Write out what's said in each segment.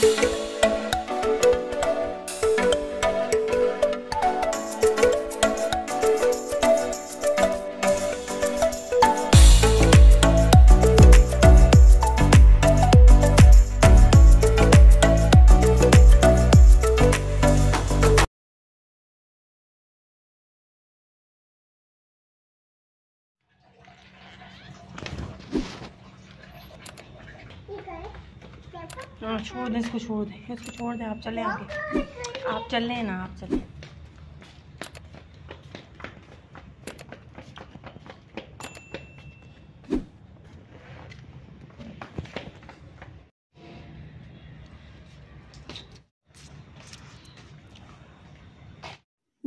Thank you. छोड़ दें इसको छोड़ दें इसको छोड़ दें आप चले आगे आप चल रहे ना आप चले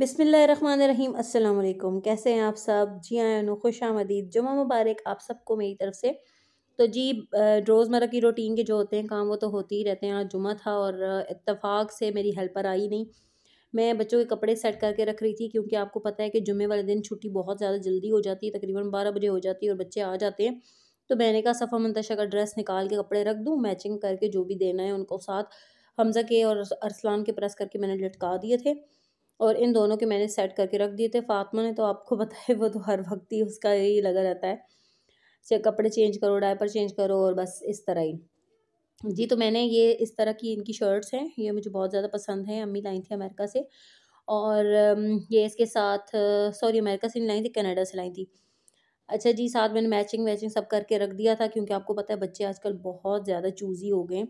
बिसमीम अल्लाम कैसे हैं आप सब जी आया खुश आमदीद जुमा मुबारक आप सबको मेरी तरफ से तो जी रोज़मर्रा की रूटीन के जो होते हैं काम वो तो होते ही रहते हैं आज जुमा था और इतफाक़ से मेरी हेल्पर आई नहीं मैं बच्चों के कपड़े सेट करके रख रही थी क्योंकि आपको पता है कि जुमे वाले दिन छुट्टी बहुत ज़्यादा जल्दी हो जाती है तकरीबन बारह बजे हो जाती है और बच्चे आ जाते हैं तो मैंने कहा सफ़ा मंतशा का ड्रेस निकाल के कपड़े रख दूँ मैचिंग करके जो भी देना है उनको साथ हमज़ा के और अरसलान के प्रेस करके मैंने लटका दिए थे और इन दोनों के मैंने सेट करके रख दिए थे फातमा ने तो आपको पता है वो तो हर वक्त ही उसका यही लगा रहता है कपड़े चेंज करो डायपर चेंज करो और बस इस तरह ही जी तो मैंने ये इस तरह की इनकी शर्ट्स हैं ये मुझे बहुत ज़्यादा पसंद हैं अम्मी लाई थी अमेरिका से और ये इसके साथ सॉरी अमेरिका से नहीं लाई थी कनाडा से लाई थी अच्छा जी साथ मैंने मैचिंग वैचिंग सब करके रख दिया था क्योंकि आपको पता है बच्चे आजकल बहुत ज़्यादा चूज़ी हो गए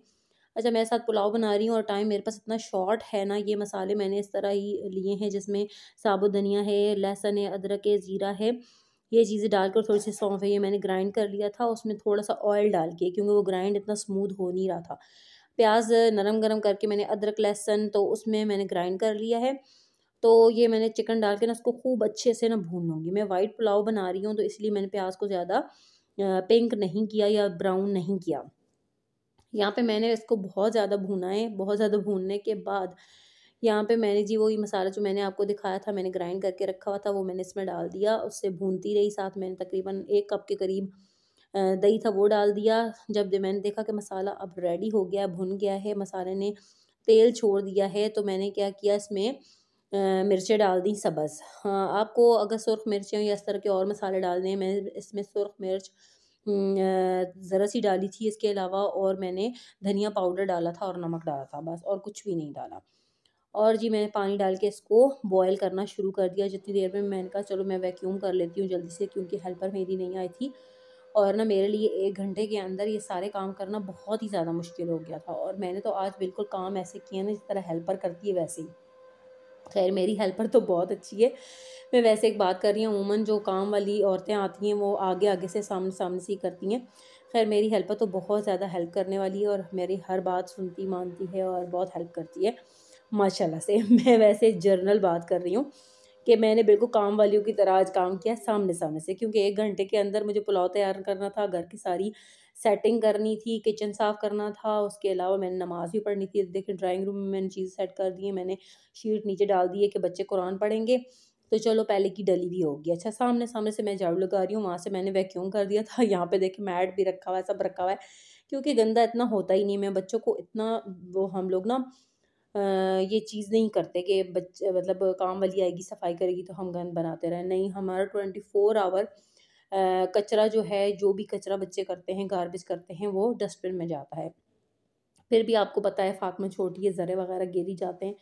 अच्छा मेरे साथ पुलाव बना रही हूँ और टाइम मेरे पास इतना शॉर्ट है ना ये मसाले मैंने इस तरह ही लिए हैं जिसमें साबुत धनिया है लहसुन है अदरक है ज़ीरा है ये चीज़ें डालकर थोड़ी सी सौंफ है ये मैंने ग्राइंड कर लिया था उसमें थोड़ा सा ऑयल डाल के क्योंकि वो ग्राइंड इतना स्मूथ हो नहीं रहा था प्याज नरम गरम करके मैंने अदरक लहसन तो उसमें मैंने ग्राइंड कर लिया है तो ये मैंने चिकन डाल के ना उसको खूब अच्छे से ना भून लूँगी मैं वाइट पुलाव बना रही हूँ तो इसलिए मैंने प्याज को ज़्यादा पिंक नहीं किया या ब्राउन नहीं किया यहाँ पे मैंने इसको बहुत ज़्यादा भूना है बहुत ज़्यादा भूनने के बाद यहाँ पे मैंने जी वही मसाला जो मैंने आपको दिखाया था मैंने ग्राइंड करके रखा हुआ था वो मैंने इसमें डाल दिया उससे भूनती रही साथ मैंने तकरीबन एक कप के करीब दही था वो डाल दिया जब मैंने देखा कि मसाला अब रेडी हो गया भुन गया है मसाले ने तेल छोड़ दिया है तो मैंने क्या किया इसमें मिर्चें डाल दी सबस हाँ, आपको अगर सुरख मिर्चें या इस तरह के और मसाले डालने हैं मैंने इसमें सुरख मिर्च ज़रा सी डाली थी इसके अलावा और मैंने धनिया पाउडर डाला था और नमक डाला था बस और कुछ भी नहीं डाला और जी मैंने पानी डाल के इसको बॉयल करना शुरू कर दिया जितनी देर में मैंने कहा चलो मैं वैक्यूम कर लेती हूँ जल्दी से क्योंकि हेल्पर मेरी नहीं आई थी और ना मेरे लिए एक घंटे के अंदर ये सारे काम करना बहुत ही ज़्यादा मुश्किल हो गया था और मैंने तो आज बिल्कुल काम ऐसे किए ना जिस तरह हेल्पर करती है वैसे ही खैर मेरी हेल्पर तो बहुत अच्छी है मैं वैसे एक बात कर रही हूँ वूमन जो काम वाली औरतें आती हैं वो आगे आगे से सामने सामने से ही करती हैं खैर मेरी हेल्पर तो बहुत ज़्यादा हेल्प करने वाली है और मेरी हर बात सुनती मानती है और बहुत हेल्प करती है माशाल्लाह से मैं वैसे जर्नल बात कर रही हूँ कि मैंने बिल्कुल काम वालियों की तरह आज काम किया सामने सामने से क्योंकि एक घंटे के अंदर मुझे पुलाव तैयार करना था घर की सारी सेटिंग करनी थी किचन साफ़ करना था उसके अलावा मैंने नमाज़ भी पढ़नी थी देखिए ड्राइंग रूम में मैंने चीज़ सेट कर दी है मैंने शीट नीचे डाल दी है कि बच्चे कुरान पढ़ेंगे तो चलो पहले की डली भी होगी अच्छा सामने सामने से मैं झाड़ू लगा रही हूँ वहाँ से मैंने वैक्यूम कर दिया था यहाँ पे देखे मैट भी रखा हुआ है सब रखा हुआ है क्योंकि गंदा इतना होता ही नहीं मैं बच्चों को इतना वो हम लोग ना ये चीज़ नहीं करते कि बच्चे मतलब काम वाली आएगी सफाई करेगी तो हम गंद बनाते रहें नहीं हमारा ट्वेंटी फोर आवर कचरा जो है जो भी कचरा बच्चे करते हैं गारबेज करते हैं वो डस्टबिन में जाता है फिर भी आपको पता है फाक में छोटी है ज़रे वगैरह गिरी जाते हैं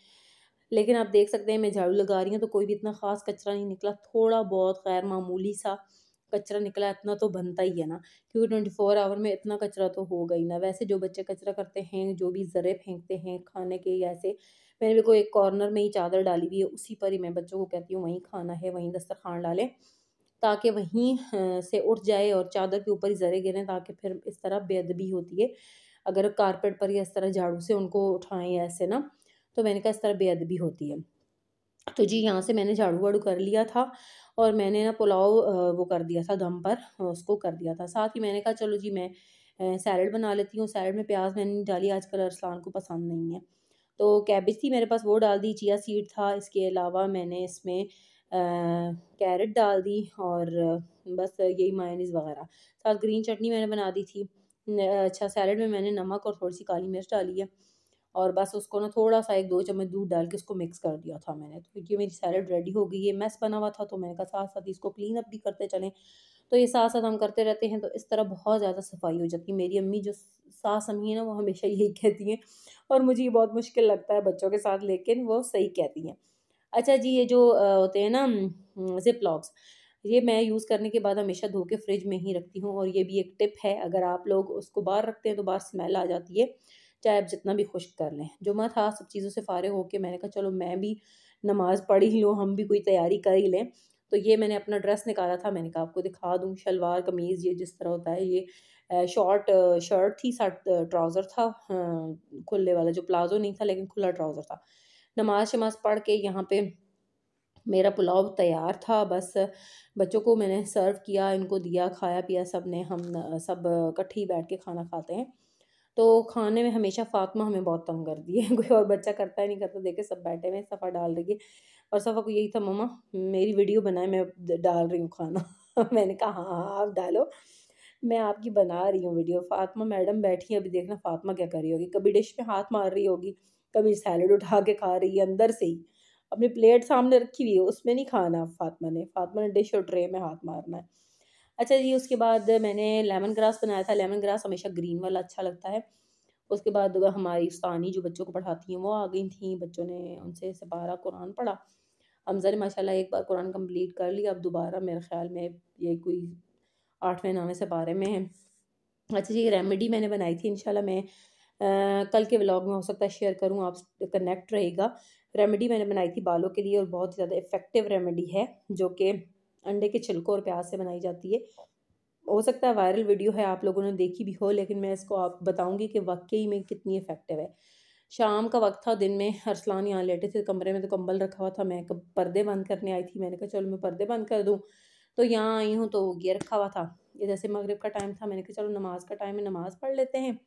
लेकिन आप देख सकते हैं मैं झाड़ू लगा रही हूँ तो कोई भी इतना ख़ास कचरा नहीं निकला थोड़ा बहुत गैर मामूली सा कचरा निकला इतना तो बनता ही है ना क्योंकि ट्वेंटी फोर आवर में इतना कचरा तो होगा ही ना वैसे जो बच्चे कचरा करते हैं जो भी ज़रे फेंकते हैं खाने के या ऐसे मैंने भी कोई एक कॉर्नर में ही चादर डाली हुई है उसी पर ही मैं बच्चों को कहती हूँ वहीं खाना है वहीं दस्तरखान डालें ताकि वहीं से उठ जाए और चादर के ऊपर ही ज़रे गिरें ताकि फिर इस तरह बेअदबी होती है अगर कारपेट पर या इस तरह झाड़ू से उनको उठाएं ऐसे ना तो मैंने कहा इस तरह बेअदबी होती है तो जी यहाँ से मैंने झाड़ू वाड़ू कर लिया था और मैंने ना पुलाव वो कर दिया था दम पर उसको कर दिया था साथ ही मैंने कहा चलो जी मैं सैलड बना लेती हूँ सैलड में प्याज मैंने डाली आजकल अरसलान को पसंद नहीं है तो कैबिज थी मेरे पास वो डाल दी चिया सीड था इसके अलावा मैंने इसमें कैरेट डाल दी और बस यही मायनीज़ वगैरह साथ ग्रीन चटनी मैंने बना दी थी अच्छा सैलड में मैंने नमक और थोड़ी सी काली मिर्च डाली है और बस उसको ना थोड़ा सा एक दो चम्मच दूध डाल के उसको मिक्स कर दिया था मैंने तो ये मेरी सैलड रेडी हो गई है मैस बना हुआ था तो मैंने कहा साथ साथ इसको क्लीन अप भी करते चलें तो ये साथ साथ हम करते रहते हैं तो इस तरह बहुत ज़्यादा सफाई हो जाती है मेरी अम्मी जो सास अम्मी है ना वो हमेशा यही कहती हैं और मुझे ये बहुत मुश्किल लगता है बच्चों के साथ लेकिन वो सही कहती हैं अच्छा जी ये जो होते हैं ना जिप लॉक्स ये मैं यूज़ करने के बाद हमेशा धो के फ्रिज में ही रखती हूँ और ये भी एक टिप है अगर आप लोग उसको बाहर रखते हैं तो बाहर स्मेल आ जाती है चाहे आप जितना भी खुश कर लें जुमा था सब चीज़ों से फ़ारे होकर मैंने कहा चलो मैं भी नमाज़ पढ़ ही लूँ हम भी कोई तैयारी कर ही लें तो ये मैंने अपना ड्रेस निकाला था मैंने कहा आपको दिखा दूँ शलवार कमीज़ ये जिस तरह होता है ये शॉर्ट शर्ट थी शर्ट ट्राउज़र था खुले वाला जो प्लाजो नहीं था लेकिन खुला ट्राउज़र था नमाज शमाज पढ़ के यहाँ पे मेरा पुलाव तैयार था बस बच्चों को मैंने सर्व किया इनको दिया खाया पिया सब ने हम सब इकट्ठी बैठ के खाना खाते हैं तो खाने में हमेशा फातमा हमें बहुत तंग कर दी है कोई और बच्चा करता ही नहीं करता देखे सब बैठे हुए सफ़ा डाल रही है और सफ़ा को यही था ममा मेरी वीडियो बनाए मैं डाल रही हूँ खाना मैंने कहा हाँ, हाँ हाँ आप डालो मैं आपकी बना रही हूँ वीडियो फातमा मैडम बैठी है अभी देखना फातमा क्या कर रही होगी कभी डिश में हाथ मार रही होगी कभी सैलड उठा के खा रही है अंदर से ही अपनी प्लेट सामने रखी हुई है उसमें नहीं खाना फातमा ने फातमा ने डिश और ट्रे में हाथ मारना है अच्छा जी उसके बाद मैंने लेमन ग्रास बनाया था लेमन ग्रास हमेशा ग्रीन वाला अच्छा लगता है उसके बाद हमारी उस्तानी जो बच्चों को पढ़ाती हैं वो आ गई थी बच्चों ने उनसे सपारा कुरान पढ़ा हमजा ने माशाला एक बार कुरान कम्प्लीट कर लिया अब दोबारा मेरे ख्याल में ये कोई आठवें नौवें सपारे में है अच्छा जी रेमेडी मैंने बनाई थी इनशाला मैं आ, कल के व्लॉग में हो सकता है शेयर करूँ आप कनेक्ट रहेगा रेमेडी मैंने बनाई थी बालों के लिए और बहुत ही ज़्यादा इफ़ेक्टिव रेमेडी है जो कि अंडे के छिलकों और प्याज से बनाई जाती है हो सकता है वायरल वीडियो है आप लोगों ने देखी भी हो लेकिन मैं इसको आप बताऊंगी कि वाकई में कितनी इफ़ेक्टिव है शाम का वक्त था दिन में अरसलान यहाँ लेटे थे कमरे में तो कंबल रखा हुआ था मैं कब पर्दे बंद करने आई थी मैंने कहा चलो मैं पर्दे बंद कर दूँ तो यहाँ आई हूँ तो ये रखा हुआ था ये जैसे मगरब का टाइम था मैंने कहा चलो नमाज का टाइम है नमाज पढ़ लेते हैं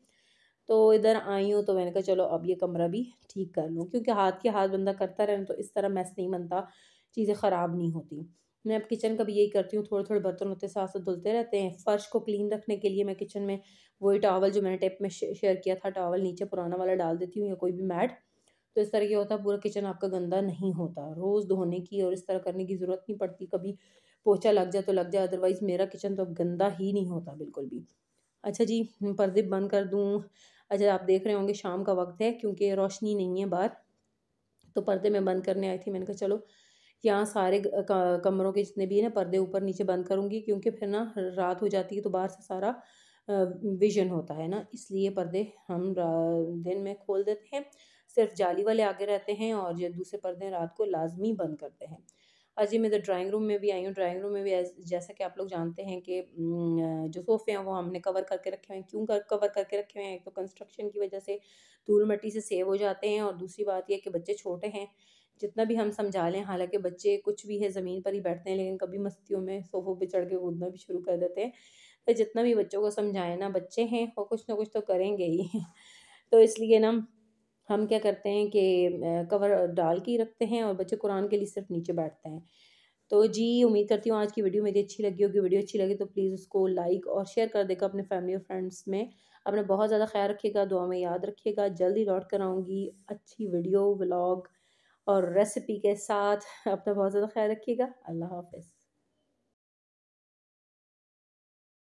तो इधर आई हूँ तो मैंने कहा चलो अब ये कमरा भी ठीक कर लूँ क्योंकि हाथ के हाथ बंदा करता रहे तो इस तरह मैस नहीं बनता चीज़ें ख़राब नहीं होती मैं अब किचन का भी यही करती हूँ थोड़े थोड़े बर्तन होते साथ साथ धुलते रहते हैं फ़र्श को क्लीन रखने के लिए मैं किचन में वही टावल जो मैंने टेप में शेयर किया था टावल नीचे पुराना वाला डाल देती हूँ या कोई भी मैट तो इस तरह क्या होता है पूरा किचन आपका गंदा नहीं होता रोज़ धोने की और इस तरह करने की ज़रूरत नहीं पड़ती कभी पोछा लग जाए तो लग जाए अदरवाइज़ मेरा किचन तो अब गंदा ही नहीं होता बिल्कुल भी अच्छा जी पर्दे बंद कर दूँ अच्छा आप देख रहे होंगे शाम का वक्त है क्योंकि रोशनी नहीं है बाहर तो पर्दे में बंद करने आई थी मैंने कहा चलो यहाँ सारे कमरों के जितने भी हैं ना पर्दे ऊपर नीचे बंद करूँगी क्योंकि फिर ना रात हो जाती है तो बाहर से सारा विजन होता है ना इसलिए पर्दे हम दिन में खोल देते हैं सिर्फ जाली वाले आगे रहते हैं और जो दूसरे पर्दे रात को लाजमी बंद करते हैं आज जी मैं तो ड्राइंग रूम में भी आई हूँ ड्राइंग रूम में भी जैसा कि आप लोग जानते हैं कि जो सोफ़े हैं वो हमने कवर करके रखे हुए हैं क्यों कर कवर करके रखे हुए हैं एक तो कंस्ट्रक्शन की वजह से धूल मट्टी से सेव हो जाते हैं और दूसरी बात यह कि बच्चे छोटे हैं जितना भी हम समझा लें हालांकि बच्चे कुछ भी है ज़मीन पर ही बैठते हैं लेकिन कभी मस्तियों में सोफों पर चढ़ के कूदना भी शुरू कर देते हैं तो जितना भी बच्चों को समझाएं ना बच्चे हैं वो कुछ ना कुछ तो करेंगे ही तो इसलिए ना हम क्या करते हैं कि कवर डाल के ही रखते हैं और बच्चे कुरान के लिए सिर्फ नीचे बैठते हैं तो जी उम्मीद करती हूँ आज की वीडियो मेरी अच्छी लगी होगी वीडियो अच्छी लगी तो प्लीज़ उसको लाइक और शेयर कर देगा अपने फैमिली और फ्रेंड्स में अपना बहुत ज़्यादा ख्याल रखिएगा दुआ में याद रखिएगा जल्दी लौट कर आऊँगी अच्छी वीडियो व्लॉग और रेसिपी के साथ अपना बहुत ज़्यादा ख्याल रखिएगा अल्लाह हाफ